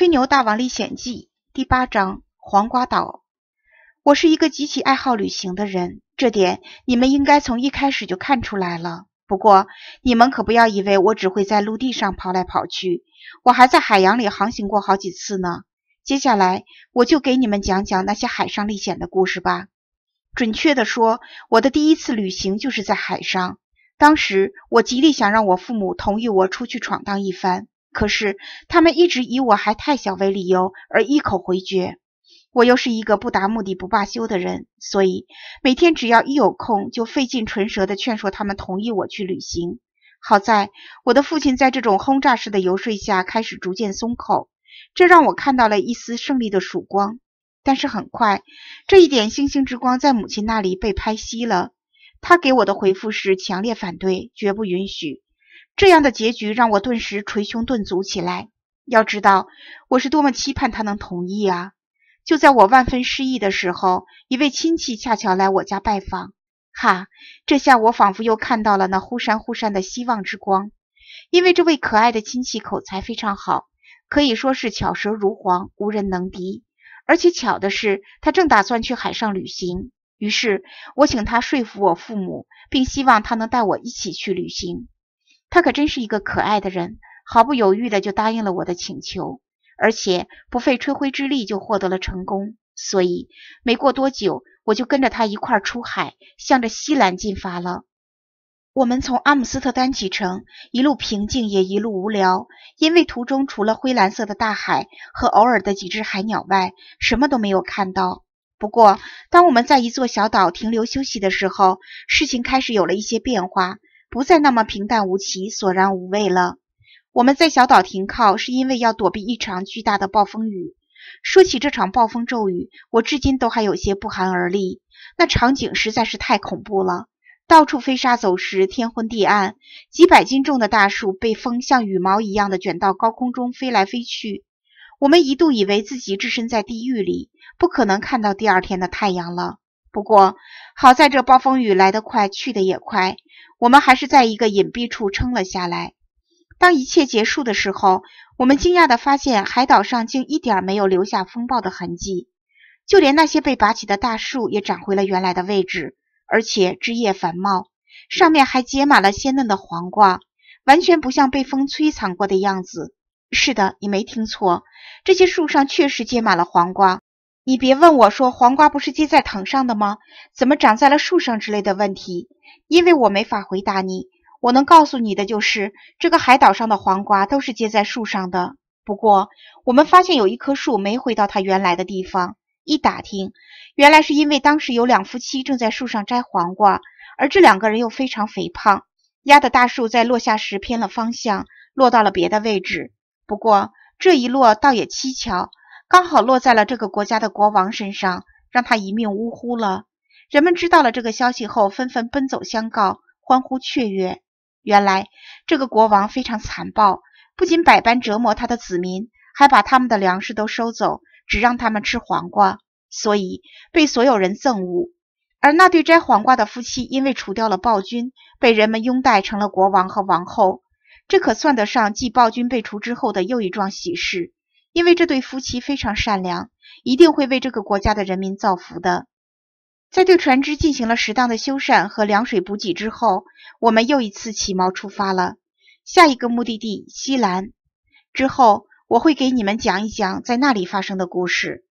《吹牛大王历险记》第八章：黄瓜岛。我是一个极其爱好旅行的人，这点你们应该从一开始就看出来了。不过，你们可不要以为我只会在陆地上跑来跑去，我还在海洋里航行过好几次呢。接下来，我就给你们讲讲那些海上历险的故事吧。准确地说，我的第一次旅行就是在海上。当时，我极力想让我父母同意我出去闯荡一番。可是他们一直以我还太小为理由而一口回绝。我又是一个不达目的不罢休的人，所以每天只要一有空，就费尽唇舌的劝说他们同意我去旅行。好在我的父亲在这种轰炸式的游说下，开始逐渐松口，这让我看到了一丝胜利的曙光。但是很快，这一点星星之光在母亲那里被拍熄了。他给我的回复是强烈反对，绝不允许。这样的结局让我顿时捶胸顿足起来。要知道，我是多么期盼他能同意啊！就在我万分失意的时候，一位亲戚恰巧来我家拜访。哈，这下我仿佛又看到了那忽闪忽闪的希望之光。因为这位可爱的亲戚口才非常好，可以说是巧舌如簧，无人能敌。而且巧的是，他正打算去海上旅行。于是，我请他说服我父母，并希望他能带我一起去旅行。他可真是一个可爱的人，毫不犹豫的就答应了我的请求，而且不费吹灰之力就获得了成功。所以没过多久，我就跟着他一块儿出海，向着西兰进发了。我们从阿姆斯特丹启程，一路平静，也一路无聊，因为途中除了灰蓝色的大海和偶尔的几只海鸟外，什么都没有看到。不过，当我们在一座小岛停留休息的时候，事情开始有了一些变化。不再那么平淡无奇、索然无味了。我们在小岛停靠，是因为要躲避一场巨大的暴风雨。说起这场暴风骤雨，我至今都还有些不寒而栗。那场景实在是太恐怖了，到处飞沙走石，天昏地暗，几百斤重的大树被风像羽毛一样的卷到高空中飞来飞去。我们一度以为自己置身在地狱里，不可能看到第二天的太阳了。不过，好在这暴风雨来得快，去得也快，我们还是在一个隐蔽处撑了下来。当一切结束的时候，我们惊讶地发现，海岛上竟一点没有留下风暴的痕迹，就连那些被拔起的大树也长回了原来的位置，而且枝叶繁茂，上面还结满了鲜嫩的黄瓜，完全不像被风吹残过的样子。是的，你没听错，这些树上确实结满了黄瓜。你别问我说黄瓜不是接在藤上的吗？怎么长在了树上之类的问题，因为我没法回答你。我能告诉你的就是，这个海岛上的黄瓜都是接在树上的。不过我们发现有一棵树没回到它原来的地方。一打听，原来是因为当时有两夫妻正在树上摘黄瓜，而这两个人又非常肥胖，压的大树在落下时偏了方向，落到了别的位置。不过这一落倒也蹊跷。刚好落在了这个国家的国王身上，让他一命呜呼了。人们知道了这个消息后，纷纷奔走相告，欢呼雀跃。原来这个国王非常残暴，不仅百般折磨他的子民，还把他们的粮食都收走，只让他们吃黄瓜，所以被所有人憎恶。而那对摘黄瓜的夫妻，因为除掉了暴君，被人们拥戴成了国王和王后，这可算得上继暴君被除之后的又一桩喜事。因为这对夫妻非常善良，一定会为这个国家的人民造福的。在对船只进行了适当的修缮和凉水补给之后，我们又一次起锚出发了。下一个目的地西兰，之后我会给你们讲一讲在那里发生的故事。